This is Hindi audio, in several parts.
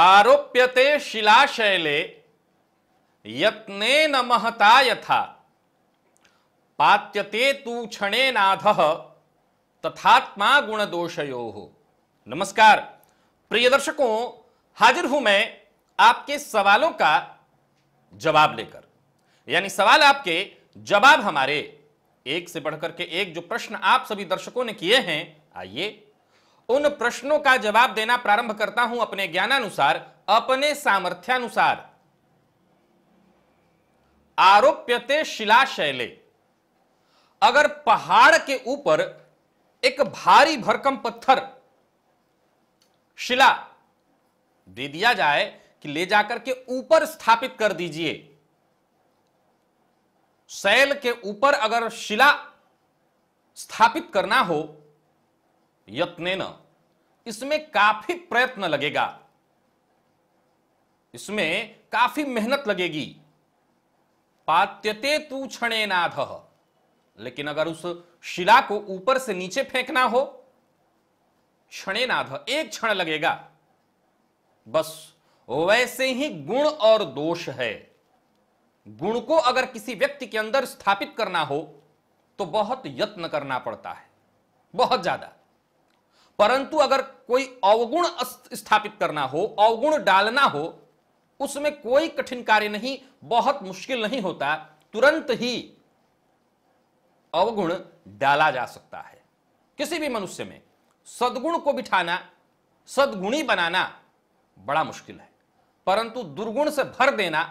आरोप्यते शिलाशैले यत्ने न महता यथा पात्यते तू क्षणे नाध तथात्मा गुण दोषयो हो नमस्कार प्रिय दर्शकों हाजिर हूं मैं आपके सवालों का जवाब लेकर यानी सवाल आपके जवाब हमारे एक से बढ़कर के एक जो प्रश्न आप सभी दर्शकों ने किए हैं आइए उन प्रश्नों का जवाब देना प्रारंभ करता हूं अपने ज्ञानानुसार अपने सामर्थ्यानुसार आरोप्यते शैले अगर पहाड़ के ऊपर एक भारी भरकम पत्थर शिला दे दिया जाए कि ले जाकर के ऊपर स्थापित कर दीजिए शैल के ऊपर अगर शिला स्थापित करना हो यत्न इसमें काफी प्रयत्न लगेगा इसमें काफी मेहनत लगेगी पात्यते तू क्षण नाध लेकिन अगर उस शिला को ऊपर से नीचे फेंकना हो नाध एक क्षण लगेगा बस वैसे ही गुण और दोष है गुण को अगर किसी व्यक्ति के अंदर स्थापित करना हो तो बहुत यत्न करना पड़ता है बहुत ज्यादा परंतु अगर कोई अवगुण स्थापित करना हो अवगुण डालना हो उसमें कोई कठिन कार्य नहीं बहुत मुश्किल नहीं होता तुरंत ही अवगुण डाला जा सकता है किसी भी मनुष्य में सदगुण को बिठाना सदगुणी बनाना बड़ा मुश्किल है परंतु दुर्गुण से भर देना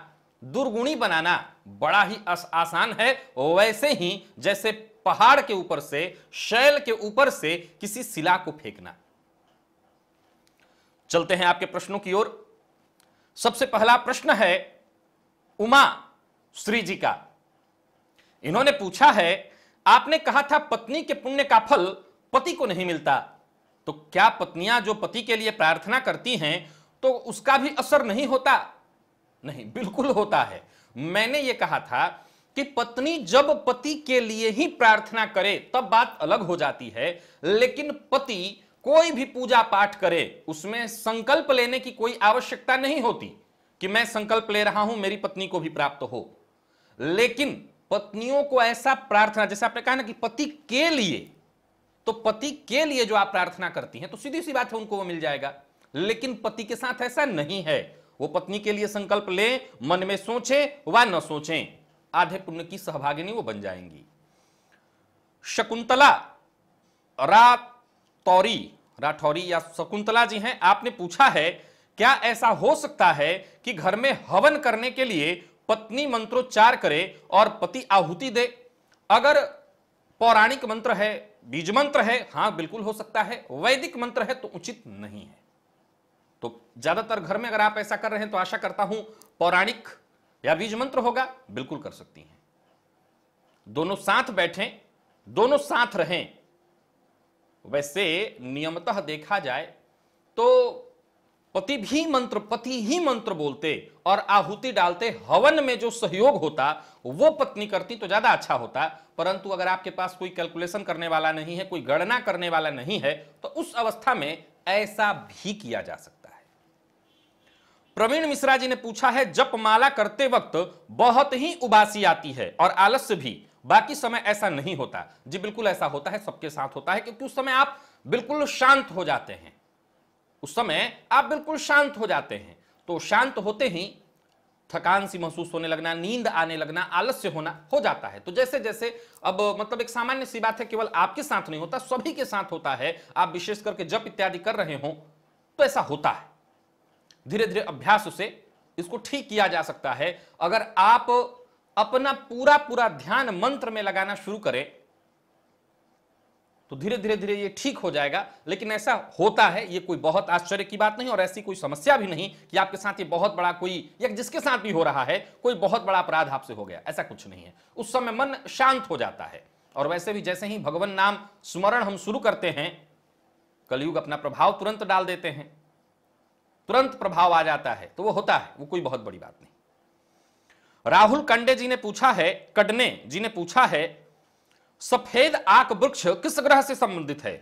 दुर्गुणी बनाना बड़ा ही आसान है वैसे ही जैसे पहाड़ के ऊपर से शैल के ऊपर से किसी शिला को फेंकना चलते हैं आपके प्रश्नों की ओर सबसे पहला प्रश्न है उमा श्री जी का इन्होंने पूछा है आपने कहा था पत्नी के पुण्य का फल पति को नहीं मिलता तो क्या पत्नियां जो पति के लिए प्रार्थना करती हैं तो उसका भी असर नहीं होता नहीं बिल्कुल होता है मैंने यह कहा था कि पत्नी जब पति के लिए ही प्रार्थना करे तब बात अलग हो जाती है लेकिन पति कोई भी पूजा पाठ करे उसमें संकल्प लेने की कोई आवश्यकता नहीं होती कि मैं संकल्प ले रहा हूं मेरी पत्नी को भी प्राप्त हो लेकिन पत्नियों को ऐसा प्रार्थना जैसे आपने कहा ना कि पति के लिए तो पति के लिए जो आप प्रार्थना करती हैं तो सीधी सी बात है उनको वो मिल जाएगा लेकिन पति के साथ ऐसा नहीं है वो पत्नी के लिए संकल्प ले मन में सोचे व न सोचें आधे पुण्य की सहभागिनी वो बन जाएंगी शकुंतला रातौरी राठौरी या शकुंतला जी हैं आपने पूछा है क्या ऐसा हो सकता है कि घर में हवन करने के लिए पत्नी मंत्रोच्चार करे और पति आहुति दे अगर पौराणिक मंत्र है बीज मंत्र है हां बिल्कुल हो सकता है वैदिक मंत्र है तो उचित नहीं है तो ज्यादातर घर में अगर आप ऐसा कर रहे हैं तो आशा करता हूं पौराणिक या बीज मंत्र होगा बिल्कुल कर सकती हैं दोनों साथ बैठें दोनों साथ रहें वैसे नियमतः देखा जाए तो पति भी मंत्र पति ही मंत्र बोलते और आहुति डालते हवन में जो सहयोग होता वो पत्नी करती तो ज्यादा अच्छा होता परंतु अगर आपके पास कोई कैलकुलेशन करने वाला नहीं है कोई गणना करने वाला नहीं है तो उस अवस्था में ऐसा भी किया जा सकता प्रवीण मिश्रा जी ने पूछा है जप माला करते वक्त बहुत ही उबासी आती है और आलस्य भी बाकी समय ऐसा नहीं होता जी बिल्कुल ऐसा होता है सबके साथ होता है क्योंकि उस समय आप बिल्कुल शांत हो जाते हैं उस समय आप बिल्कुल शांत हो जाते हैं तो शांत होते ही थकान सी महसूस होने लगना नींद आने लगना आलस्य होना हो जाता है तो जैसे जैसे अब मतलब एक सामान्य सी बात है केवल आपके साथ नहीं होता सभी के साथ होता है आप विशेष करके जप इत्यादि कर रहे हो तो ऐसा होता है धीरे धीरे अभ्यास से इसको ठीक किया जा सकता है अगर आप अपना पूरा पूरा ध्यान मंत्र में लगाना शुरू करें तो धीरे धीरे धीरे ये ठीक हो जाएगा लेकिन ऐसा होता है ये कोई बहुत आश्चर्य की बात नहीं और ऐसी कोई समस्या भी नहीं कि आपके साथ ये बहुत बड़ा कोई या जिसके साथ भी हो रहा है कोई बहुत बड़ा अपराध आपसे हो गया ऐसा कुछ नहीं है उस समय मन शांत हो जाता है और वैसे भी जैसे ही भगवान नाम स्मरण हम शुरू करते हैं कलयुग अपना प्रभाव तुरंत डाल देते हैं तुरंत प्रभाव आ जाता है तो वो होता है वो कोई बहुत बड़ी बात नहीं राहुल कंडे जी ने पूछा है कडने जी ने पूछा है सफेद आक वृक्ष किस ग्रह से संबंधित है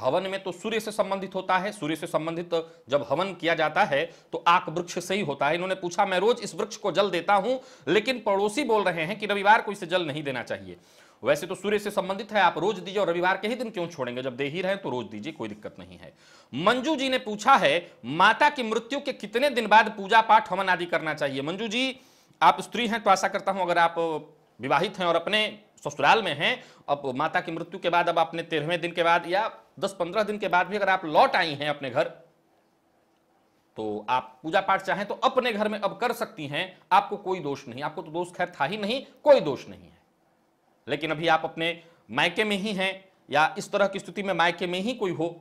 हवन में तो सूर्य से संबंधित होता है सूर्य से संबंधित जब हवन किया जाता है तो आक वृक्ष से ही होता है इन्होंने पूछा मैं रोज इस वृक्ष को जल देता हूं लेकिन पड़ोसी बोल रहे हैं कि रविवार को इसे जल नहीं देना चाहिए वैसे तो सूर्य से संबंधित है आप रोज दीजिए और रविवार के ही दिन क्यों छोड़ेंगे जब दे ही रहे तो रोज दीजिए कोई दिक्कत नहीं है मंजू जी ने पूछा है माता की मृत्यु के कितने दिन बाद पूजा पाठ हवन आदि करना चाहिए मंजू जी आप स्त्री हैं तो आशा करता हूं अगर आप विवाहित हैं और अपने ससुराल में हैं अब माता की मृत्यु के बाद अब आपने तेरहवें दिन के बाद या दस पंद्रह दिन के बाद भी अगर आप लौट आई हैं अपने घर तो आप पूजा पाठ चाहें तो अपने घर में अब कर सकती हैं आपको कोई दोष नहीं आपको तो दोष खैर था ही नहीं कोई दोष नहीं है लेकिन अभी आप अपने मायके में ही हैं या इस तरह की स्थिति में मायके में ही कोई हो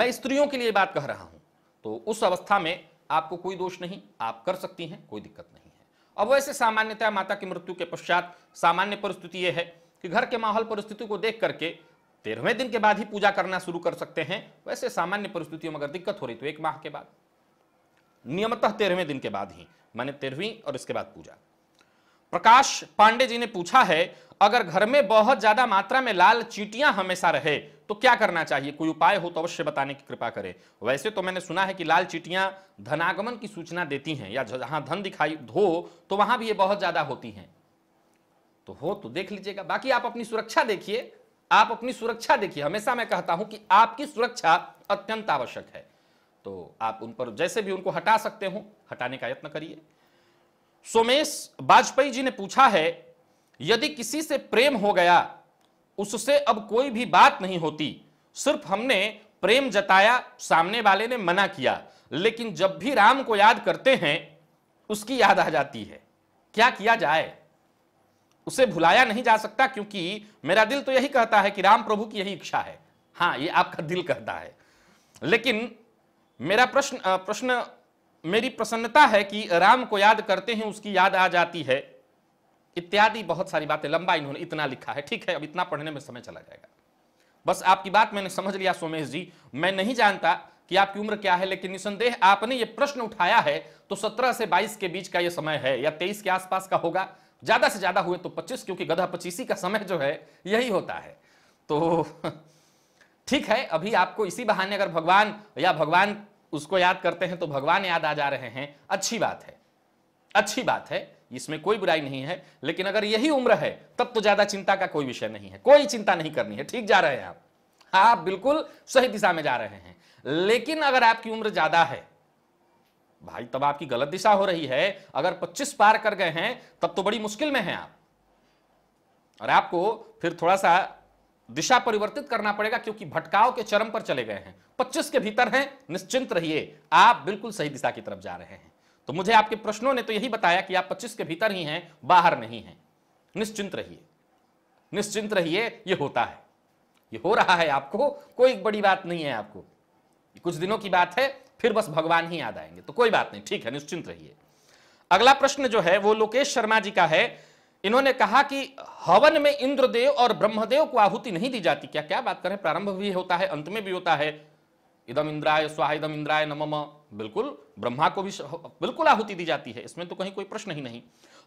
मैं स्त्रियों के लिए बात कह रहा हूं तो उस अवस्था में आपको कोई दोष नहीं आप कर सकती हैं कोई दिक्कत नहीं है अब वैसे सामान्यतः माता की मृत्यु के पश्चात सामान्य परिस्थिति यह है कि घर के माहौल परिस्थिति को देख करके तेरहवें दिन के बाद ही पूजा करना शुरू कर सकते हैं वैसे सामान्य परिस्थितियों में अगर दिक्कत हो रही तो एक माह के बाद नियमतः तेरहवें दिन के बाद ही मैंने तेरहवीं और इसके बाद पूजा प्रकाश पांडे जी ने पूछा है अगर घर में बहुत ज्यादा मात्रा में लाल चीटियां हमेशा रहे तो क्या करना चाहिए कोई उपाय हो तो अवश्य बताने की कृपा करें वैसे तो मैंने सुना है कि लाल चीटियां धनागमन की सूचना देती हैं या जहां धन दिखाई धो तो वहां भी ये बहुत ज्यादा होती हैं तो हो तो देख लीजिएगा बाकी आप अपनी सुरक्षा देखिए आप अपनी सुरक्षा देखिए हमेशा मैं कहता हूं कि आपकी सुरक्षा अत्यंत आवश्यक है तो आप उन पर जैसे भी उनको हटा सकते हो हटाने का यत्न करिए सोमेश वाजपेयी जी ने पूछा है यदि किसी से प्रेम हो गया उससे अब कोई भी बात नहीं होती सिर्फ हमने प्रेम जताया सामने वाले ने मना किया लेकिन जब भी राम को याद करते हैं उसकी याद आ जाती है क्या किया जाए उसे भुलाया नहीं जा सकता क्योंकि मेरा दिल तो यही कहता है कि राम प्रभु की यही इच्छा है हाँ ये आपका दिल कहता है लेकिन मेरा प्रश्न प्रश्न मेरी प्रसन्नता है कि राम को याद करते हैं उसकी याद आ जाती है इत्यादि बहुत सारी बातें लंबा इन्होंने इतना लिखा है ठीक है अब इतना पढ़ने में समय चला जाएगा बस आपकी बात मैंने समझ लिया सोमेश जी मैं नहीं जानता कि आपकी उम्र क्या है लेकिन निसंदेह आपने ये प्रश्न उठाया है तो 17 से 22 के बीच का ये समय है या 23 के आसपास का होगा ज्यादा से ज्यादा हुए तो 25 क्योंकि गधा पच्चीसी का समय जो है यही होता है तो ठीक है अभी आपको इसी बहाने अगर भगवान या भगवान उसको याद करते हैं तो भगवान याद आ जा रहे हैं अच्छी बात है अच्छी बात है इसमें कोई बुराई नहीं है लेकिन अगर यही उम्र है तब तो ज्यादा चिंता का कोई विषय नहीं है कोई चिंता नहीं करनी है ठीक जा रहे हैं आप आप बिल्कुल सही दिशा में जा रहे हैं लेकिन अगर आपकी उम्र ज्यादा है भाई तब आपकी गलत दिशा हो रही है अगर 25 पार कर गए हैं तब तो बड़ी मुश्किल में हैं आप और आपको फिर थोड़ा सा दिशा परिवर्तित करना पड़ेगा क्योंकि भटकाव के चरम पर चले गए हैं पच्चीस के भीतर हैं निश्चिंत रहिए आप बिल्कुल सही दिशा की तरफ जा रहे हैं तो मुझे आपके प्रश्नों ने तो यही बताया कि आप पच्चीस के भीतर ही हैं बाहर नहीं हैं निश्चिंत रहिए निश्चिंत रहिए ये होता है ये हो रहा है आपको कोई बड़ी बात नहीं है आपको कुछ दिनों की बात है फिर बस भगवान ही याद आएंगे तो कोई बात नहीं ठीक है निश्चिंत रहिए अगला प्रश्न जो है वो लोकेश शर्मा जी का है इन्होंने कहा कि हवन में इंद्रदेव और ब्रह्मदेव को आहुति नहीं दी जाती क्या क्या बात करें प्रारंभ भी होता है अंत में भी होता है इदम इंद्राय स्वाहा इदम इंद्राय नमम बिल्कुल ब्रह्मा को भी बिल्कुल आहुति दी जाती है इसमें तो कहीं कोई प्रश्न ही नहीं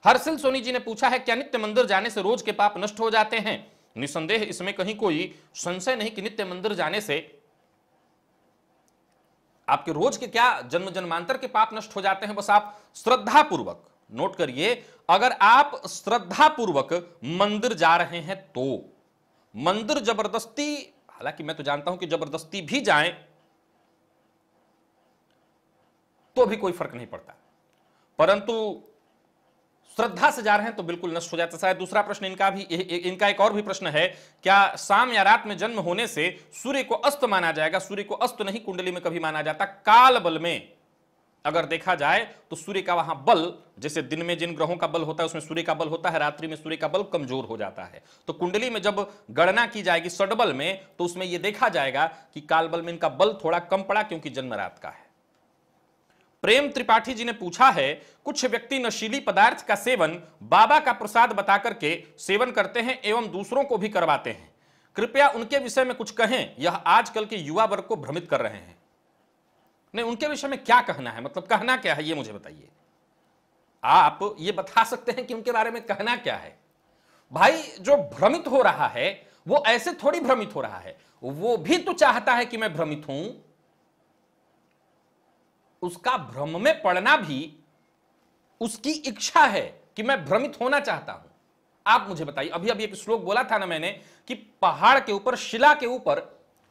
हर्षिल सोनी जी ने पूछा है क्या नित्य मंदिर जाने से रोज के पाप नष्ट हो जाते हैं निसंदेह इसमें कहीं कोई संशय नहीं कि नित्य मंदिर जाने से आपके रोज के क्या जन्म जन्मांतर के पाप नष्ट हो जाते हैं बस आप श्रद्धापूर्वक नोट करिए अगर आप श्रद्धापूर्वक मंदिर जा रहे हैं तो मंदिर जबरदस्ती हालांकि मैं तो जानता हूं कि जबरदस्ती भी जाएं तो भी कोई फर्क नहीं पड़ता परंतु श्रद्धा से जा रहे हैं तो बिल्कुल नष्ट हो जाता है दूसरा प्रश्न इनका भी इनका एक और भी प्रश्न है क्या शाम या रात में जन्म होने से सूर्य को अस्त माना जाएगा सूर्य को अस्त नहीं कुंडली में कभी माना जाता काल बल में अगर देखा जाए तो सूर्य का वहां बल जैसे दिन में जिन ग्रहों का बल होता है उसमें सूर्य का बल होता है रात्रि में सूर्य का बल कमजोर हो जाता है तो कुंडली में जब गणना की जाएगी सडबल में तो उसमें यह देखा जाएगा कि कालबल में इनका बल थोड़ा कम पड़ा क्योंकि जन्म रात का है प्रेम त्रिपाठी जी ने पूछा है कुछ व्यक्ति नशीली पदार्थ का सेवन बाबा का प्रसाद बता करके सेवन करते हैं एवं दूसरों को भी करवाते हैं कृपया उनके विषय में कुछ कहें यह आजकल के युवा वर्ग को भ्रमित कर रहे हैं नहीं उनके विषय में क्या कहना है मतलब कहना क्या है ये मुझे बताइए आप ये बता सकते हैं कि उनके बारे में कहना क्या है भाई जो भ्रमित हो रहा है वो ऐसे थोड़ी भ्रमित हो रहा है वो भी तो चाहता है कि मैं भ्रमित हूं उसका भ्रम में पड़ना भी उसकी इच्छा है कि मैं भ्रमित होना चाहता हूं आप मुझे बताइए अभी अभी एक श्लोक बोला था ना मैंने कि पहाड़ के ऊपर शिला के ऊपर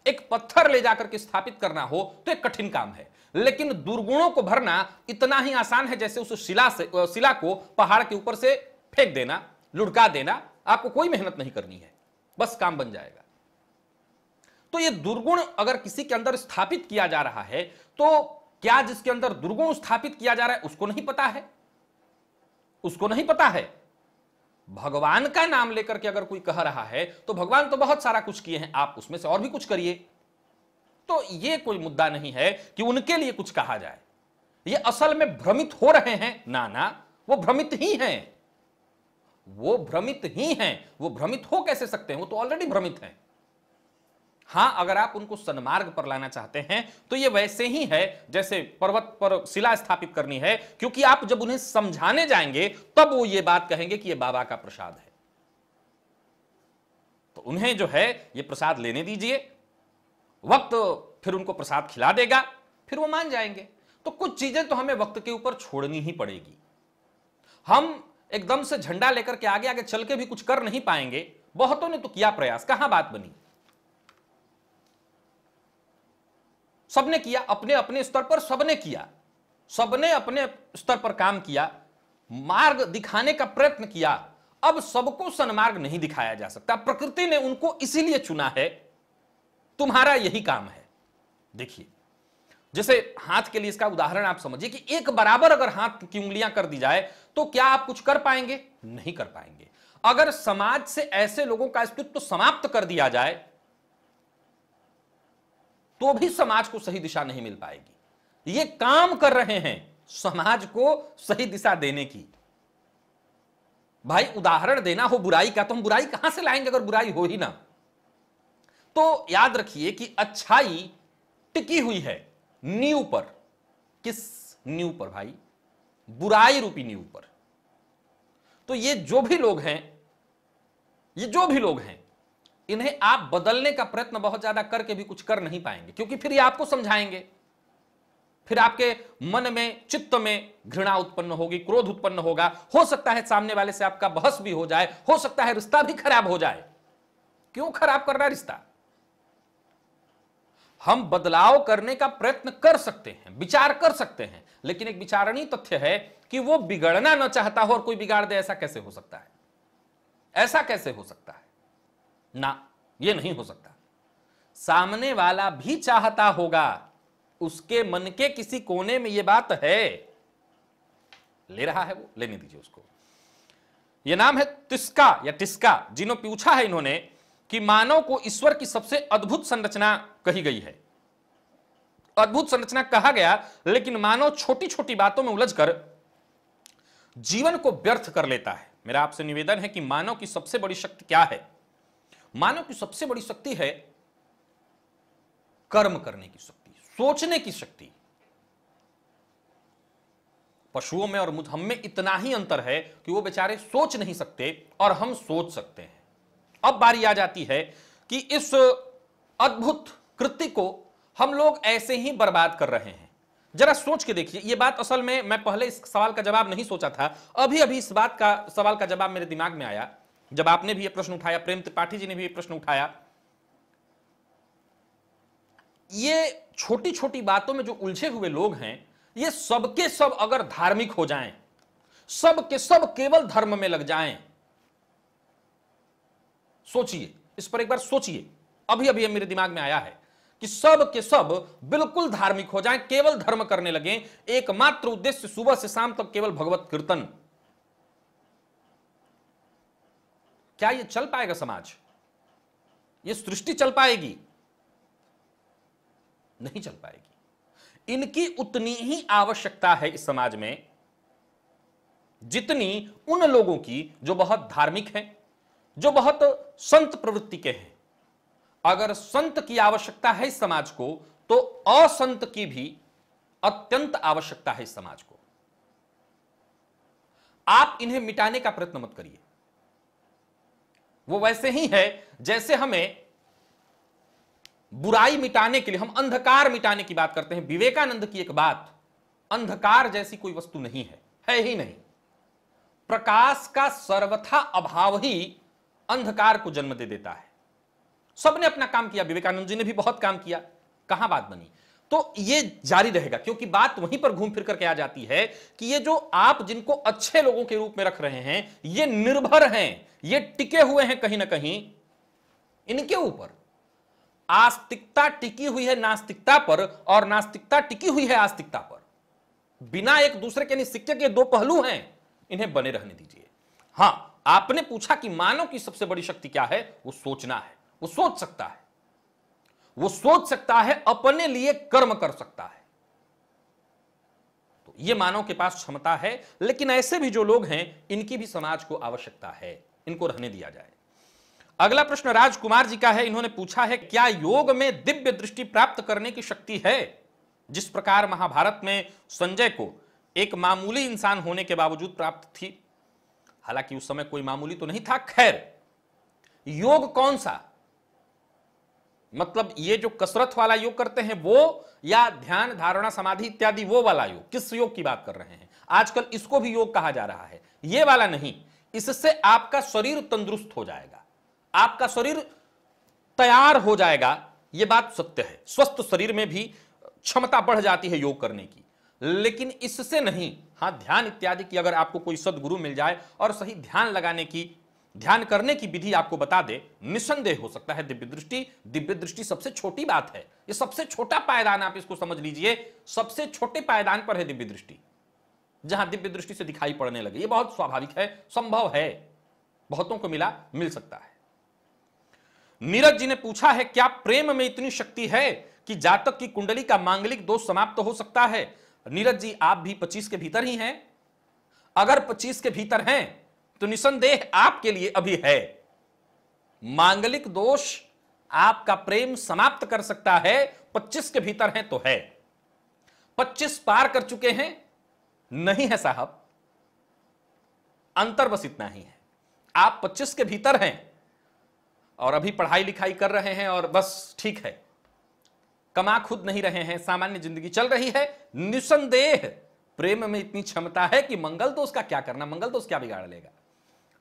एक पत्थर ले जाकर के स्थापित करना हो तो एक कठिन काम है लेकिन दुर्गुणों को भरना इतना ही आसान है जैसे उस शिला से शिला को पहाड़ के ऊपर से फेंक देना लुढ़का देना आपको कोई मेहनत नहीं करनी है बस काम बन जाएगा तो ये दुर्गुण अगर किसी के अंदर स्थापित किया जा रहा है तो क्या जिसके अंदर दुर्गुण स्थापित किया जा रहा है उसको नहीं पता है उसको नहीं पता है भगवान का नाम लेकर के अगर कोई कह रहा है तो भगवान तो बहुत सारा कुछ किए हैं आप उसमें से और भी कुछ करिए तो ये कोई मुद्दा नहीं है कि उनके लिए कुछ कहा जाए ये असल में भ्रमित हो रहे हैं ना ना वो भ्रमित ही हैं वो भ्रमित ही हैं वो भ्रमित हो कैसे सकते हैं वो तो ऑलरेडी भ्रमित हैं हां अगर आप उनको सनमार्ग पर लाना चाहते हैं तो ये वैसे ही है जैसे पर्वत पर शिला स्थापित करनी है क्योंकि आप जब उन्हें समझाने जाएंगे तब वो ये बात कहेंगे कि ये बाबा का प्रसाद है तो उन्हें जो है ये प्रसाद लेने दीजिए वक्त फिर उनको प्रसाद खिला देगा फिर वो मान जाएंगे तो कुछ चीजें तो हमें वक्त के ऊपर छोड़नी ही पड़ेगी हम एकदम से झंडा लेकर के आगे आगे चल के भी कुछ कर नहीं पाएंगे बहुतों ने तो किया प्रयास कहां बात बनी सबने किया अपने अपने स्तर पर सबने किया सबने अपने स्तर पर काम किया मार्ग दिखाने का प्रयत्न किया अब सबको सन्मार्ग नहीं दिखाया जा सकता प्रकृति ने उनको इसीलिए चुना है तुम्हारा यही काम है देखिए जैसे हाथ के लिए इसका उदाहरण आप समझिए कि एक बराबर अगर हाथ की उंगलियां कर दी जाए तो क्या आप कुछ कर पाएंगे नहीं कर पाएंगे अगर समाज से ऐसे लोगों का अस्तित्व तो समाप्त कर दिया जाए तो भी समाज को सही दिशा नहीं मिल पाएगी ये काम कर रहे हैं समाज को सही दिशा देने की भाई उदाहरण देना हो बुराई का तो हम बुराई कहां से लाएंगे अगर बुराई हो ही ना तो याद रखिए कि अच्छाई टिकी हुई है न्यू पर किस न्यू पर भाई बुराई रूपी न्यू पर तो ये जो भी लोग हैं ये जो भी लोग हैं इन्हें आप बदलने का प्रयत्न बहुत ज्यादा करके भी कुछ कर नहीं पाएंगे क्योंकि फिर ये आपको समझाएंगे फिर आपके मन में चित्त में घृणा उत्पन्न होगी क्रोध उत्पन्न होगा हो सकता है सामने वाले से आपका बहस भी हो जाए हो सकता है रिश्ता भी खराब हो जाए क्यों खराब करना रिश्ता हम बदलाव करने का प्रयत्न कर सकते हैं विचार कर सकते हैं लेकिन एक विचारणीय तथ्य है कि वो बिगड़ना ना चाहता हो और कोई बिगाड़ दे ऐसा कैसे हो सकता है ऐसा कैसे हो सकता है ना ये नहीं हो सकता सामने वाला भी चाहता होगा उसके मन के किसी कोने में यह बात है ले रहा है वो लेने दीजिए उसको यह नाम है तिस्का या टिस्का जिन्होंने पूछा है इन्होंने कि मानव को ईश्वर की सबसे अद्भुत संरचना कही गई है अद्भुत संरचना कहा गया लेकिन मानव छोटी छोटी बातों में उलझकर जीवन को व्यर्थ कर लेता है मेरा आपसे निवेदन है कि मानव की सबसे बड़ी शक्ति क्या है मानव की सबसे बड़ी शक्ति है कर्म करने की शक्ति सोचने की शक्ति पशुओं में और हम में इतना ही अंतर है कि वो बेचारे सोच नहीं सकते और हम सोच सकते हैं अब बारी आ जाती है कि इस अद्भुत कृति को हम लोग ऐसे ही बर्बाद कर रहे हैं जरा सोच के देखिए ये बात असल में मैं पहले इस सवाल का जवाब नहीं सोचा था अभी अभी इस बात का सवाल का जवाब मेरे दिमाग में आया जब आपने भी यह प्रश्न उठाया प्रेम त्रिपाठी जी ने भी यह प्रश्न उठाया ये छोटी छोटी बातों में जो उलझे हुए लोग हैं ये सबके सब अगर धार्मिक हो जाएं सब के सब केवल धर्म में लग जाएं सोचिए इस पर एक बार सोचिए अभी अभी मेरे दिमाग में आया है कि सब के सब बिल्कुल धार्मिक हो जाएं केवल धर्म करने लगे एकमात्र उद्देश्य सुबह से शाम तक केवल भगवत कीर्तन क्या यह चल पाएगा समाज यह सृष्टि चल पाएगी नहीं चल पाएगी इनकी उतनी ही आवश्यकता है इस समाज में जितनी उन लोगों की जो बहुत धार्मिक हैं जो बहुत संत प्रवृत्ति के हैं अगर संत की आवश्यकता है इस समाज को तो असंत की भी अत्यंत आवश्यकता है इस समाज को आप इन्हें मिटाने का प्रयत्न मत करिए वो वैसे ही है जैसे हमें बुराई मिटाने के लिए हम अंधकार मिटाने की बात करते हैं विवेकानंद की एक बात अंधकार जैसी कोई वस्तु नहीं है है ही नहीं प्रकाश का सर्वथा अभाव ही अंधकार को जन्म दे देता है सबने अपना काम किया विवेकानंद जी ने भी बहुत काम किया कहां बात बनी तो ये जारी रहेगा क्योंकि बात वहीं पर घूम फिर करके आ जाती है कि ये जो आप जिनको अच्छे लोगों के रूप में रख रहे हैं ये निर्भर हैं ये टिके हुए हैं कहीं ना कहीं इनके ऊपर आस्तिकता टिकी हुई है नास्तिकता पर और नास्तिकता टिकी हुई है आस्तिकता पर बिना एक दूसरे के सिक्के के दो पहलू हैं इन्हें बने रहने दीजिए हां आपने पूछा कि मानव की सबसे बड़ी शक्ति क्या है वो सोचना है वो सोच सकता है वो सोच सकता है अपने लिए कर्म कर सकता है तो ये मानव के पास क्षमता है लेकिन ऐसे भी जो लोग हैं इनकी भी समाज को आवश्यकता है इनको रहने दिया जाए अगला प्रश्न राजकुमार जी का है इन्होंने पूछा है क्या योग में दिव्य दृष्टि प्राप्त करने की शक्ति है जिस प्रकार महाभारत में संजय को एक मामूली इंसान होने के बावजूद प्राप्त थी हालांकि उस समय कोई मामूली तो नहीं था खैर योग कौन सा मतलब ये जो कसरत वाला योग करते हैं वो या ध्यान धारणा समाधि इत्यादि वो वाला योग किस योग की बात कर रहे हैं आजकल इसको भी योग कहा जा रहा है ये वाला नहीं इससे आपका शरीर तंदुरुस्त हो जाएगा आपका शरीर तैयार हो जाएगा ये बात सत्य है स्वस्थ शरीर में भी क्षमता बढ़ जाती है योग करने की लेकिन इससे नहीं हाँ ध्यान इत्यादि की अगर आपको कोई सदगुरु मिल जाए और सही ध्यान लगाने की ध्यान करने की विधि आपको बता दे निसंदेह हो सकता है दिव्य दृष्टि दिव्य दृष्टि सबसे छोटी बात है ये सबसे छोटा पायदान आप इसको समझ लीजिए सबसे छोटे पायदान पर है दिव्य दृष्टि जहां दिव्य दृष्टि से दिखाई पड़ने लगे ये बहुत स्वाभाविक है संभव है बहुतों को मिला मिल सकता है नीरज जी ने पूछा है क्या प्रेम में इतनी शक्ति है कि जातक की कुंडली का मांगलिक दोष समाप्त तो हो सकता है नीरज जी आप भी 25 के भीतर ही हैं अगर 25 के भीतर हैं तो निसंदेह आपके लिए अभी है मांगलिक दोष आपका प्रेम समाप्त कर सकता है 25 के भीतर है तो है 25 पार कर चुके हैं नहीं है साहब अंतर बस इतना ही है आप 25 के भीतर हैं और अभी पढ़ाई लिखाई कर रहे हैं और बस ठीक है कमा खुद नहीं रहे हैं सामान्य जिंदगी चल रही है निसंदेह प्रेम में इतनी क्षमता है कि मंगल तो उसका क्या करना मंगल तो क्या बिगाड़ लेगा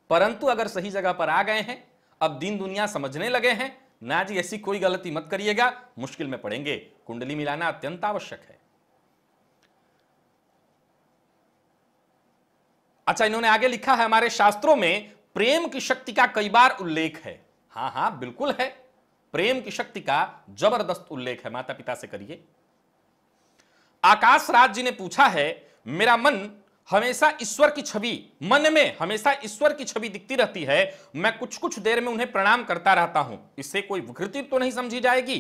परंतु अगर सही जगह पर आ गए हैं अब दीन दुनिया समझने लगे हैं ना जी ऐसी कोई गलती मत करिएगा मुश्किल में पड़ेंगे कुंडली मिलाना अत्यंत आवश्यक है अच्छा इन्होंने आगे लिखा है हमारे शास्त्रों में प्रेम की शक्ति का कई बार उल्लेख है हाँ हाँ बिल्कुल है प्रेम की शक्ति का जबरदस्त उल्लेख है माता पिता से करिए आकाश राज जी ने पूछा है मेरा मन हमेशा ईश्वर की छवि मन में हमेशा ईश्वर की छवि दिखती रहती है मैं कुछ कुछ देर में उन्हें प्रणाम करता रहता हूं इससे कोई विकृति तो नहीं समझी जाएगी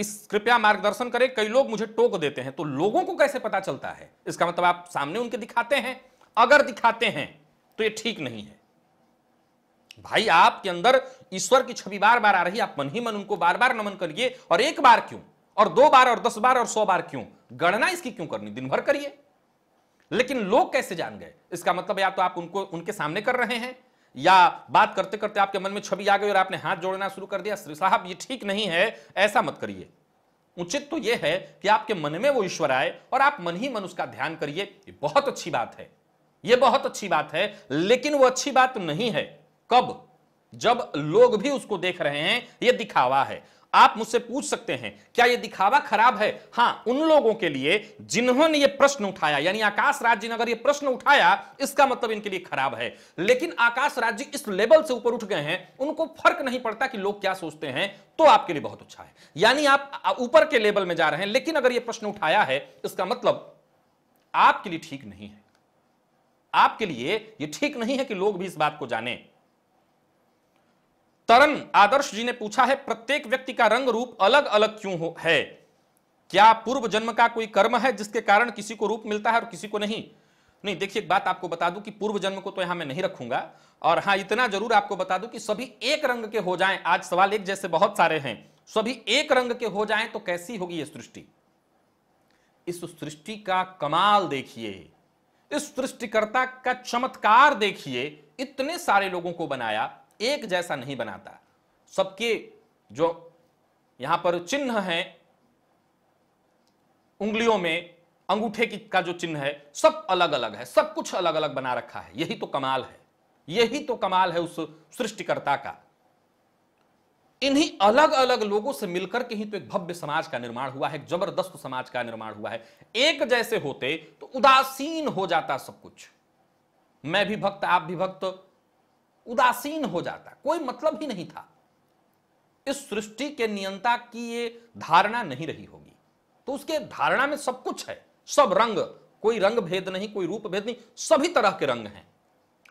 इस कृपया मार्गदर्शन करें कई लोग मुझे टोक देते हैं तो लोगों को कैसे पता चलता है इसका मतलब आप सामने उनके दिखाते हैं अगर दिखाते हैं तो ये ठीक नहीं है भाई आपके अंदर ईश्वर की छवि बार बार आ रही आप मन ही मन उनको बार बार नमन करिए और एक बार क्यों और दो बार और दस बार और सौ बार क्यों गणना इसकी क्यों करनी दिन भर करिए लेकिन लोग कैसे जान गए इसका मतलब या तो आप उनको उनके सामने कर रहे हैं या बात करते करते आपके मन में छवि आ गई और आपने हाथ जोड़ना शुरू कर दिया श्री साहब ये ठीक नहीं है ऐसा मत करिए उचित तो यह है कि आपके मन में वो ईश्वर आए और आप मन ही मन उसका ध्यान करिए बहुत अच्छी बात है ये बहुत अच्छी बात है लेकिन वो अच्छी बात नहीं है कब जब लोग भी उसको देख रहे हैं ये दिखावा है आप मुझसे पूछ सकते हैं क्या यह दिखावा खराब है हाँ उन लोगों के लिए जिन्होंने यह प्रश्न उठाया यानी आकाश राज्य ने अगर यह प्रश्न उठाया इसका मतलब इनके लिए खराब है लेकिन आकाश राज्य इस लेवल से ऊपर उठ गए हैं उनको फर्क नहीं पड़ता कि लोग क्या सोचते हैं तो आपके लिए बहुत अच्छा है यानी आप ऊपर के लेवल में जा रहे हैं लेकिन अगर यह प्रश्न उठाया है इसका मतलब आपके लिए ठीक नहीं है आपके लिए यह ठीक नहीं है कि लोग भी इस बात को जाने तरन आदर्श जी ने पूछा है प्रत्येक व्यक्ति का रंग रूप अलग अलग क्यों हो है क्या पूर्व जन्म का कोई कर्म है जिसके कारण किसी को रूप मिलता है और किसी को नहीं नहीं देखिए एक बात आपको बता दूं कि पूर्व जन्म को तो यहां मैं नहीं रखूंगा और हाँ इतना जरूर आपको बता दूं कि सभी एक रंग के हो जाएं आज सवाल एक जैसे बहुत सारे हैं सभी एक रंग के हो जाएं तो कैसी होगी यह सृष्टि इस सृष्टि का कमाल देखिए इस सृष्टिकर्ता का चमत्कार देखिए इतने सारे लोगों को बनाया एक जैसा नहीं बनाता सबके जो यहां पर चिन्ह है उंगलियों में अंगूठे की का जो चिन्ह है सब अलग अलग है सब कुछ अलग अलग बना रखा है यही तो कमाल है यही तो कमाल है उस सृष्टिकर्ता का इन्हीं अलग अलग लोगों से मिलकर के ही तो एक भव्य समाज का निर्माण हुआ है एक जबरदस्त समाज का निर्माण हुआ है एक जैसे होते तो उदासीन हो जाता सब कुछ मैं भी भक्त आप भी भक्त उदासीन हो जाता कोई मतलब ही नहीं था इस सृष्टि के नियंता की ये धारणा नहीं रही होगी तो उसके धारणा में सब कुछ है सब रंग कोई रंग भेद नहीं कोई रूप भेद नहीं सभी तरह के रंग हैं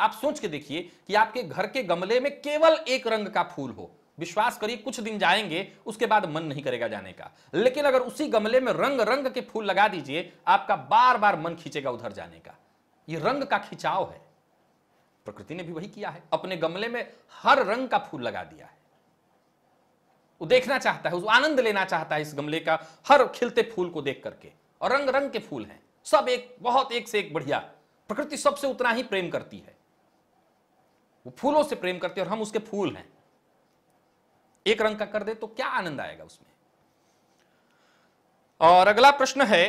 आप सोच के देखिए कि आपके घर के गमले में केवल एक रंग का फूल हो विश्वास करिए कुछ दिन जाएंगे उसके बाद मन नहीं करेगा जाने का लेकिन अगर उसी गमले में रंग रंग के फूल लगा दीजिए आपका बार बार मन खींचेगा उधर जाने का ये रंग का खिंचाव है प्रकृति ने भी वही किया है अपने गमले में हर रंग का फूल लगा दिया है वो देखना चाहता है उसको आनंद लेना चाहता है इस गमले का हर खिलते फूल को देख करके और रंग रंग के फूल हैं सब एक बहुत एक से एक बढ़िया प्रकृति सबसे उतना ही प्रेम करती है वो फूलों से प्रेम करती है और हम उसके फूल हैं एक रंग का कर दे तो क्या आनंद आएगा उसमें और अगला प्रश्न है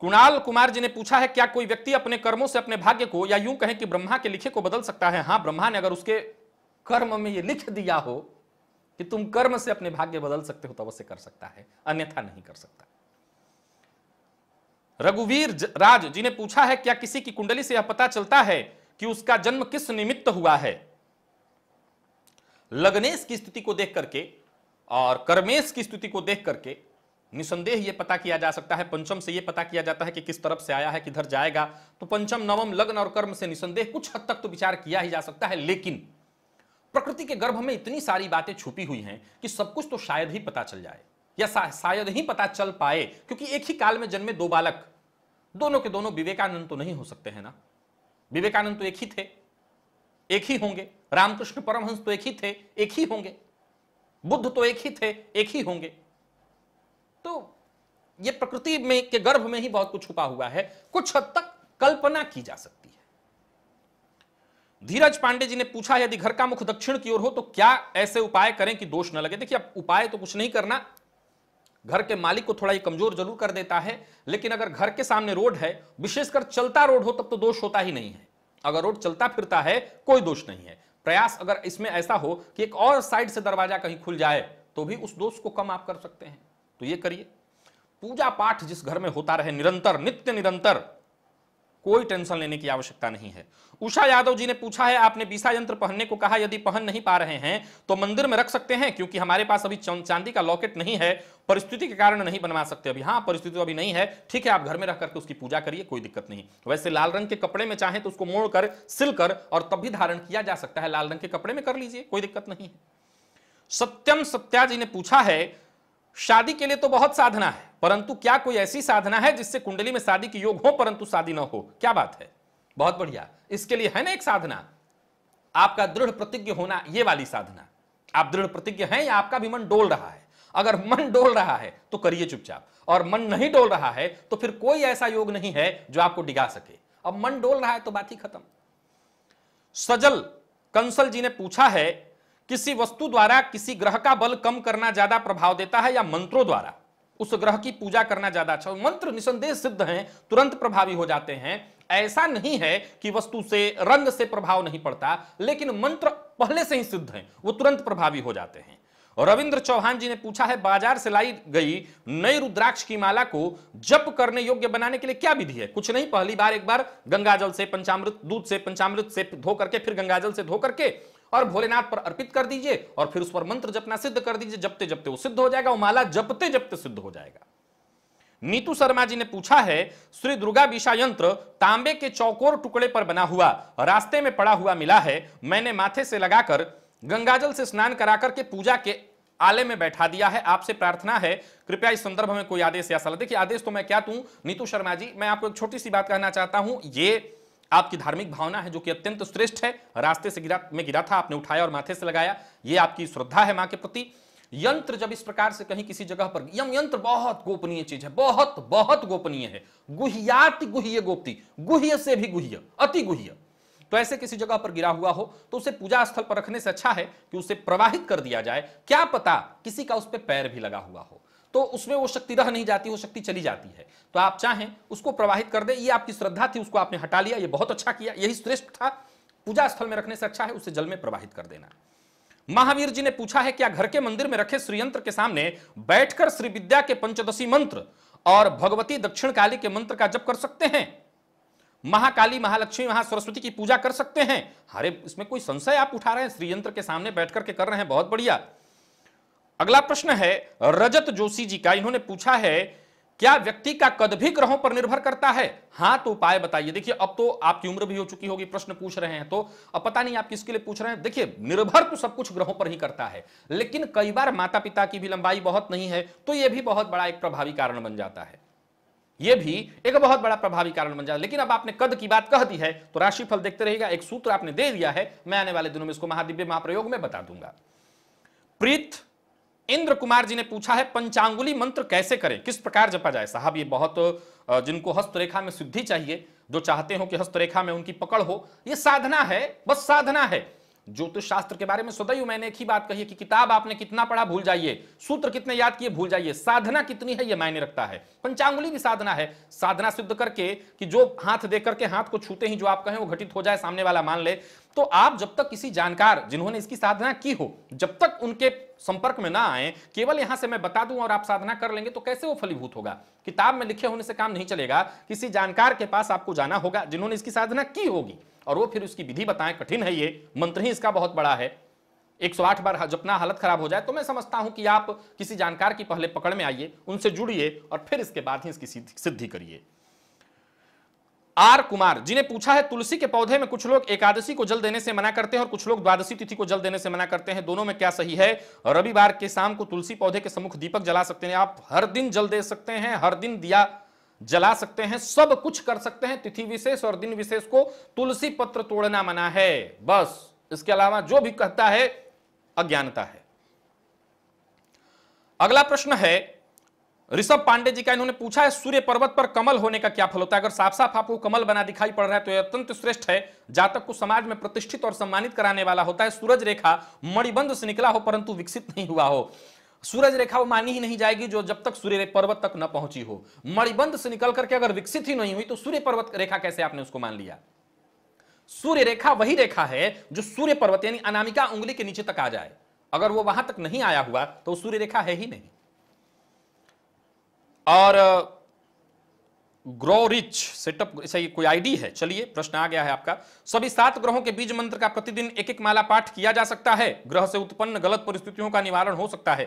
कुणाल कुमार जी ने पूछा है क्या कोई व्यक्ति अपने कर्मों से अपने भाग्य को या यूं कहें कि ब्रह्मा के लिखे को बदल सकता है हाँ ब्रह्मा ने अगर उसके कर्म में ये लिख दिया हो कि तुम कर्म से अपने भाग्य बदल सकते हो तो अवश्य कर सकता है अन्यथा नहीं कर सकता रघुवीर राज जी ने पूछा है क्या किसी की कुंडली से यह पता चलता है कि उसका जन्म किस निमित्त हुआ है लग्नेश की स्थिति को देख करके और कर्मेश की स्थिति को देख करके निसंदेह ये पता किया जा सकता है पंचम से ये पता किया जाता है कि किस तरफ से आया है किधर जाएगा तो पंचम नवम लग्न और कर्म से निसंदेह कुछ हद तक तो विचार किया ही जा सकता है लेकिन प्रकृति के गर्भ में इतनी सारी बातें छुपी हुई हैं कि सब कुछ तो शायद ही पता चल जाए या शायद ही पता चल पाए क्योंकि एक ही काल में जन्मे दो बालक दोनों के दोनों विवेकानंद तो नहीं हो सकते हैं ना विवेकानंद तो एक ही थे एक ही होंगे रामकृष्ण परमहंस तो एक ही थे एक ही होंगे बुद्ध तो एक ही थे एक ही होंगे तो ये प्रकृति में के गर्भ में ही बहुत कुछ छुपा हुआ है कुछ हद तक कल्पना की जा सकती है धीरज पांडे जी ने पूछा यदि घर का मुख दक्षिण की ओर हो तो क्या ऐसे उपाय करें कि दोष न लगे देखिए अब उपाय तो कुछ नहीं करना घर के मालिक को थोड़ा ये कमजोर जरूर कर देता है लेकिन अगर घर के सामने रोड है विशेषकर चलता रोड हो तब तो दोष होता ही नहीं है अगर रोड चलता फिरता है कोई दोष नहीं है प्रयास अगर इसमें ऐसा हो कि एक और साइड से दरवाजा कहीं खुल जाए तो भी उस दोष को कम आप कर सकते हैं तो ये करिए पूजा पाठ जिस घर में होता रहे निरंतर नित्य निरंतर कोई टेंशन लेने की आवश्यकता नहीं है उषा यादव जी ने पूछा है आपने बीसा यंत्र पहनने को कहा यदि पहन नहीं पा रहे हैं तो मंदिर में रख सकते हैं क्योंकि हमारे पास अभी चांदी का लॉकेट नहीं है परिस्थिति के कारण नहीं बनवा सकते अभी हाँ परिस्थिति तो अभी नहीं है ठीक है आप घर में रह करके उसकी पूजा करिए कोई दिक्कत नहीं वैसे लाल रंग के कपड़े में चाहे तो उसको मोड़कर सिलकर और तब भी धारण किया जा सकता है लाल रंग के कपड़े में कर लीजिए कोई दिक्कत नहीं है सत्यम सत्या जी ने पूछा है शादी के लिए तो बहुत साधना है परंतु क्या कोई ऐसी साधना है जिससे कुंडली में शादी के योग हो परंतु शादी ना हो क्या बात है बहुत बढ़िया इसके लिए है ना एक साधना आपका दृढ़ प्रतिज्ञ होना ये वाली साधना आप दृढ़ प्रतिज्ञ हैं या आपका भी मन डोल रहा है अगर मन डोल रहा है तो करिए चुपचाप और मन नहीं डोल रहा है तो फिर कोई ऐसा योग नहीं है जो आपको डिगा सके अब मन डोल रहा है तो बात ही खत्म सजल कंसल जी ने पूछा है किसी वस्तु द्वारा किसी ग्रह का बल कम करना ज्यादा प्रभाव देता है या मंत्रों द्वारा उस ग्रह की पूजा करना ज्यादा अच्छा मंत्र निसंदेह सिद्ध हैं तुरंत प्रभावी हो जाते हैं ऐसा नहीं है कि वस्तु से रंग से प्रभाव नहीं पड़ता लेकिन मंत्र पहले से ही सिद्ध हैं वो तुरंत प्रभावी हो जाते हैं रविंद्र चौहान जी ने पूछा है बाजार से लाई गई नई रुद्राक्ष की माला को जप करने योग्य बनाने के लिए क्या विधि है कुछ नहीं पहली बार एक बार गंगाजल से पंचामृत दूध से पंचामृत से धो करके फिर गंगाजल से धो करके और भोलेनाथ पर अर्पित कर दीजिए और फिर उस पर मंत्र जपना सिद्ध कर दीजिए जबते जबते वो सिद्ध हो जाएगा वो माला जपते जपते सिद्ध हो जाएगा नीतू शर्मा जी ने पूछा है श्री दुर्गा विषा यंत्र तांबे के चौकोर टुकड़े पर बना हुआ रास्ते में पड़ा हुआ मिला है मैंने माथे से लगाकर गंगाजल से स्नान कराकर के पूजा के आले में बैठा दिया है आपसे प्रार्थना है कृपया इस संदर्भ में कोई आदेश या सलाह देखिए आदेश तो मैं क्या तू नीतू शर्मा जी मैं आपको एक छोटी सी बात कहना चाहता हूं ये आपकी धार्मिक भावना है जो कि अत्यंत श्रेष्ठ है रास्ते से गिरा में गिरा था आपने उठाया और माथे से लगाया ये आपकी श्रद्धा है माँ के प्रति यंत्र जब इस प्रकार से कहीं किसी जगह पर यम यंत्र बहुत गोपनीय चीज है बहुत बहुत गोपनीय है गुहियाति गुहिय गोप्ती गुहिय से भी गुहिय अति गुहिय तो ऐसे किसी जगह पर गिरा हुआ हो तो उसे पूजा स्थल पर रखने से अच्छा है कि उसे प्रवाहित कर दिया जाए क्या पता किसी का उस पर पैर भी लगा हुआ हो तो उसमें वो शक्ति रह नहीं जाती वो शक्ति चली जाती है तो आप चाहें उसको प्रवाहित कर दे ये आपकी श्रद्धा थी उसको आपने हटा लिया ये बहुत अच्छा किया यही श्रेष्ठ था पूजा स्थल में रखने से अच्छा है उसे जल में प्रवाहित कर देना महावीर जी ने पूछा है क्या घर के मंदिर में रखे श्रीयंत्र के सामने बैठकर श्री विद्या के पंचदशी मंत्र और भगवती दक्षिण काली के मंत्र का जप कर सकते हैं महाकाली महालक्ष्मी महासरस्वती की पूजा कर सकते हैं अरे इसमें कोई संशय आप उठा रहे हैं श्रीयंत्र के सामने बैठ करके कर रहे हैं बहुत बढ़िया अगला प्रश्न है रजत जोशी जी का इन्होंने पूछा है क्या व्यक्ति का कद भी ग्रहों पर निर्भर करता है हाँ तो उपाय बताइए देखिए अब तो आपकी उम्र भी हो चुकी होगी प्रश्न पूछ रहे हैं तो अब पता नहीं आप किसके लिए पूछ रहे हैं देखिए निर्भर तो सब कुछ ग्रहों पर ही करता है लेकिन कई बार माता पिता की भी लंबाई बहुत नहीं है तो यह भी बहुत बड़ा एक प्रभावी कारण बन जाता है यह भी एक बहुत बड़ा प्रभावी कारण बन जाता है लेकिन अब आपने कद की बात कह दी है तो राशिफल देखते रहेगा एक सूत्र आपने दे दिया है मैं आने वाले दिनों में इसको महादिव्य महाप्रयोग में बता दूंगा प्रीत इंद्र कुमार जी ने पूछा है पंचांगुली मंत्र कैसे करें किस प्रकार जपा जाए साहब ये बहुत जिनको हस्तरेखा में सिद्धि चाहिए जो चाहते हो कि हस्तरेखा में उनकी पकड़ हो ये साधना है बस साधना है ज्योतिष शास्त्र के बारे में सदैव मैंने एक ही बात कही है कि किताब आपने कितना पढ़ा भूल जाइए सूत्र कितने याद किए भूल जाइए साधना कितनी है यह मायने रखता है पंचांगुली भी साधना है साधना सिद्ध करके कि जो हाथ दे करके हाथ को छूते ही जो आप कहें वो घटित हो जाए सामने वाला मान ले तो आप जब तक किसी जानकार जिन्होंने इसकी साधना की हो जब तक उनके संपर्क में ना आए केवल यहां से मैं बता दूं और आप साधना कर लेंगे तो कैसे वो फलीभूत होगा किताब में लिखे होने से काम नहीं चलेगा किसी जानकार के पास आपको जाना होगा जिन्होंने इसकी साधना की होगी और वो फिर उसकी विधि बताएं कठिन है ये मंत्र ही इसका बहुत बड़ा है 108 बार जपना हालत खराब हो जाए तो मैं समझता हूं कि आप किसी जानकार की पहले पकड़ में आइए उनसे जुड़िए और फिर इसके बाद ही इसकी सिद्धि करिए आर कुमार जिन्हें पूछा है तुलसी के पौधे में कुछ लोग एकादशी को जल देने से मना करते हैं और कुछ लोग द्वादशी तिथि को जल देने से मना करते हैं दोनों में क्या सही है रविवार के शाम को तुलसी पौधे के सम्मुख दीपक जला सकते हैं आप हर दिन जल दे सकते हैं हर दिन दिया जला सकते हैं सब कुछ कर सकते हैं तिथि विशेष और दिन विशेष को तुलसी पत्र तोड़ना मना है बस इसके अलावा जो भी कहता है अज्ञानता है अगला प्रश्न है ऋषभ पांडे जी का इन्होंने पूछा है सूर्य पर्वत पर कमल होने का क्या फल होता है अगर साफ साफ आपको कमल बना दिखाई पड़ रहा है तो यह अत्यंत श्रेष्ठ है जातक को समाज में प्रतिष्ठित और सम्मानित कराने वाला होता है सूरज रेखा मणिबंध से निकला हो परंतु विकसित नहीं हुआ हो सूरज रेखा वो मानी ही नहीं जाएगी जो जब तक सूर्य पर्वत तक न पहुंची हो मणिबंध से निकल करके अगर विकसित ही नहीं हुई तो सूर्य पर्वत रेखा कैसे आपने उसको मान लिया सूर्य रेखा वही रेखा है जो सूर्य पर्वत यानी अनामिका उंगली के नीचे तक आ जाए अगर वो वहां तक नहीं आया हुआ तो सूर्य रेखा है ही नहीं और ग्रो रिच सेटअप ऐसा कोई आईडी है चलिए प्रश्न आ गया है आपका सभी सात ग्रहों के बीज मंत्र का प्रतिदिन एक एक माला पाठ किया जा सकता है ग्रह से उत्पन्न गलत परिस्थितियों का निवारण हो सकता है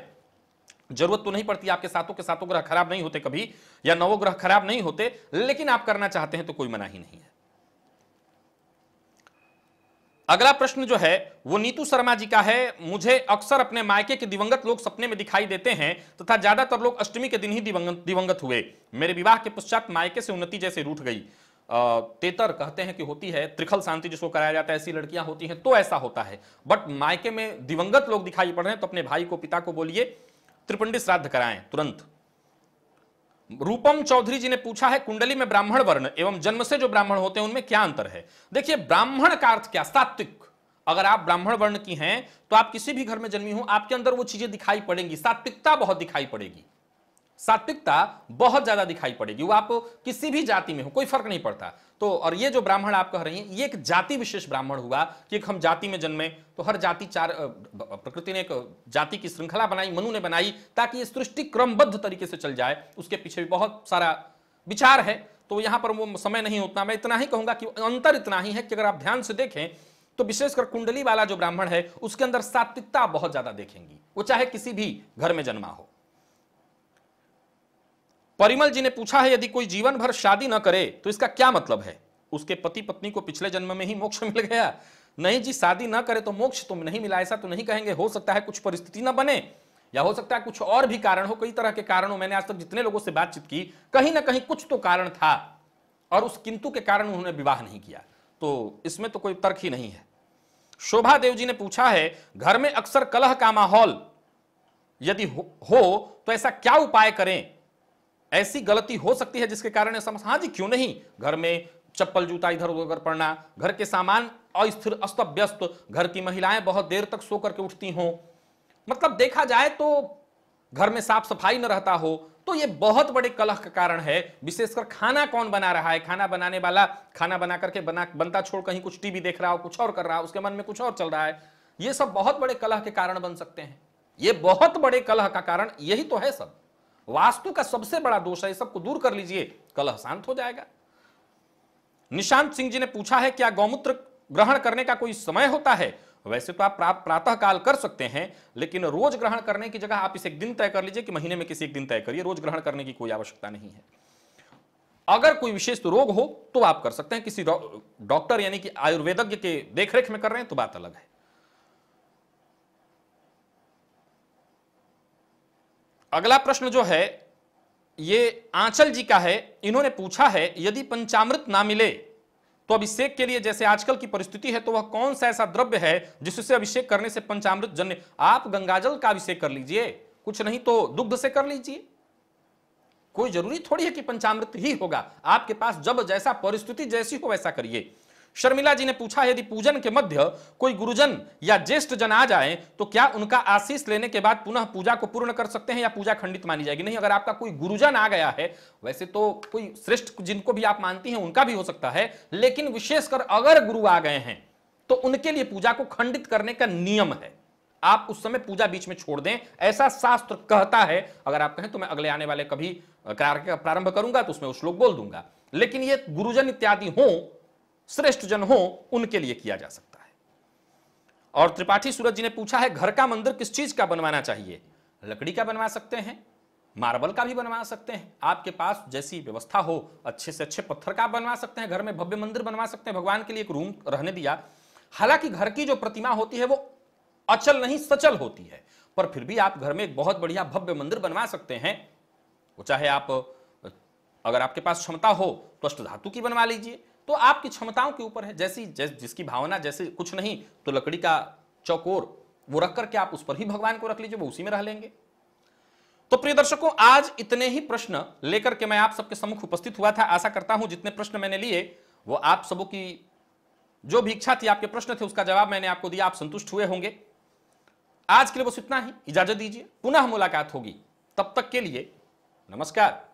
जरूरत तो नहीं पड़ती आपके सातों के सातों ग्रह खराब नहीं होते कभी या नवो ग्रह खराब नहीं होते लेकिन आप करना चाहते हैं तो कोई मना ही नहीं है अगला प्रश्न जो है वो नीतू शर्मा जी का है मुझे अक्सर अपने मायके के दिवंगत लोग सपने में दिखाई देते हैं तथा तो ज्यादातर लोग अष्टमी के दिन ही दिवंगत दिवंगत हुए मेरे विवाह के पश्चात मायके से उन्नति जैसे रूठ गई तेतर कहते हैं कि होती है त्रिखल शांति जिसको कराया जाता है ऐसी लड़कियां होती हैं तो ऐसा होता है बट मायके में दिवंगत लोग दिखाई पड़ रहे हैं तो अपने भाई को पिता को बोलिए त्रिपंडी श्राद्ध कराएं तुरंत रूपम चौधरी जी ने पूछा है कुंडली में ब्राह्मण वर्ण एवं जन्म से जो ब्राह्मण होते हैं उनमें क्या अंतर है देखिए ब्राह्मण का अर्थ क्या सात्विक अगर आप ब्राह्मण वर्ण की हैं तो आप किसी भी घर में जन्मी हो आपके अंदर वो चीजें दिखाई पड़ेंगी सात्विकता बहुत दिखाई पड़ेगी सात्विकता बहुत ज्यादा दिखाई पड़ेगी वो आप किसी भी जाति में हो कोई फर्क नहीं पड़ता तो और ये जो ब्राह्मण आप कह रही हैं ये एक जाति विशेष ब्राह्मण हुआ कि हम जाति में जन्मे तो हर जाति चार प्रकृति ने एक जाति की श्रृंखला बनाई मनु ने बनाई ताकि ये सृष्टि क्रमबद्ध तरीके से चल जाए उसके पीछे भी बहुत सारा विचार है तो यहाँ पर वो समय नहीं होता मैं इतना ही कहूंगा कि अंतर इतना ही है कि अगर आप ध्यान से देखें तो विशेषकर कुंडली वाला जो ब्राह्मण है उसके अंदर सात्विकता बहुत ज्यादा देखेंगी वो चाहे किसी भी घर में जन्मा हो परिमल जी ने पूछा है यदि कोई जीवन भर शादी न करे तो इसका क्या मतलब है उसके पति पत्नी को पिछले जन्म में ही मोक्ष मिल गया नहीं जी शादी ना करे तो मोक्ष तुम तो नहीं मिला ऐसा तो नहीं कहेंगे हो सकता है कुछ परिस्थिति ना बने या हो सकता है कुछ और भी कारण हो कई तरह के हो मैंने आज तक जितने लोगों से बातचीत की कहीं ना कहीं कुछ तो कारण था और उस किंतु के कारण उन्होंने विवाह नहीं किया तो इसमें तो कोई तर्क ही नहीं है शोभा देव जी ने पूछा है घर में अक्सर कलह का माहौल यदि हो, हो तो ऐसा क्या उपाय करें ऐसी गलती हो सकती है जिसके कारण समझ हाँ जी क्यों नहीं घर में चप्पल जूता इधर उधर पड़ना घर के सामान अस्थिर अस्त व्यस्त घर की महिलाएं बहुत देर तक सो करके उठती हों मतलब देखा जाए तो घर में साफ सफाई न रहता हो तो ये बहुत बड़े कलह का कारण है विशेषकर खाना कौन बना रहा है खाना बनाने वाला खाना बना करके बना बनता छोड़ कहीं कुछ टीवी देख रहा हो कुछ और कर रहा हो उसके मन में कुछ और चल रहा है ये सब बहुत बड़े कलह के कारण बन सकते हैं ये बहुत बड़े कलह का कारण यही तो है सब वास्तु का सबसे बड़ा दोष है सबको दूर कर लीजिए कलह शांत हो जाएगा निशांत सिंह जी ने पूछा है क्या गौमूत्र ग्रहण करने का कोई समय होता है वैसे तो आप प्रातः काल कर सकते हैं लेकिन रोज ग्रहण करने की जगह आप इसे एक दिन तय कर लीजिए कि महीने में किसी एक दिन तय करिए रोज ग्रहण करने की कोई आवश्यकता नहीं है अगर कोई विशेष रोग हो तो आप कर सकते हैं किसी डॉक्टर यानी कि आयुर्वेदज्ञ के देखरेख में कर रहे हैं तो बात अलग है अगला प्रश्न जो है ये आंचल जी का है इन्होंने पूछा है यदि पंचामृत ना मिले तो अभिषेक के लिए जैसे आजकल की परिस्थिति है तो वह कौन सा ऐसा द्रव्य है जिससे अभिषेक करने से पंचामृत जन्य आप गंगाजल का अभिषेक कर लीजिए कुछ नहीं तो दुग्ध से कर लीजिए कोई जरूरी थोड़ी है कि पंचामृत ही होगा आपके पास जब जैसा परिस्थिति जैसी हो वैसा करिए शर्मिला जी ने पूछा यदि पूजन के मध्य कोई गुरुजन या ज्येष्ठ जन आ जाए तो क्या उनका आशीष लेने के बाद पुनः पूजा को पूर्ण कर सकते हैं या पूजा खंडित मानी जाएगी नहीं अगर आपका कोई गुरुजन आ गया है वैसे तो कोई श्रेष्ठ जिनको भी आप मानती हैं उनका भी हो सकता है लेकिन विशेषकर अगर गुरु आ गए हैं तो उनके लिए पूजा को खंडित करने का नियम है आप उस समय पूजा बीच में छोड़ दें ऐसा शास्त्र कहता है अगर आप कहें तो मैं अगले आने वाले कभी कार्य का प्रारंभ करूंगा तो उसमें उस श्लोक बोल दूंगा लेकिन ये गुरुजन इत्यादि हों श्रेष्ठ जन हो उनके लिए किया जा सकता है और त्रिपाठी सूरज जी ने पूछा है घर का मंदिर किस चीज का बनवाना चाहिए लकड़ी का बनवा सकते हैं मार्बल का भी बनवा सकते हैं आपके पास जैसी व्यवस्था हो अच्छे से अच्छे पत्थर का बनवा सकते हैं घर में भव्य मंदिर बनवा सकते हैं भगवान के लिए एक रूम रहने दिया हालांकि घर की जो प्रतिमा होती है वो अचल नहीं सचल होती है पर फिर भी आप घर में एक बहुत बढ़िया भव्य मंदिर बनवा सकते हैं वो चाहे आप अगर आपके पास क्षमता हो तो अष्ट धातु की बनवा लीजिए तो आपकी क्षमताओं के ऊपर है जैसी जैस, जिसकी भावना जैसे कुछ नहीं तो लकड़ी का चौकोर वो रख करके आप उस पर ही भगवान को रख लीजिए वो उसी में रह लेंगे तो प्रिय दर्शकों आज इतने ही प्रश्न लेकर के मैं आप सबके सम्मुख उपस्थित हुआ था आशा करता हूं जितने प्रश्न मैंने लिए वो आप सबों की जो भी इच्छा थी आपके प्रश्न थे उसका जवाब मैंने आपको दिया आप संतुष्ट हुए होंगे आज के लिए बस इतना ही इजाजत दीजिए पुनः मुलाकात होगी तब तक के लिए नमस्कार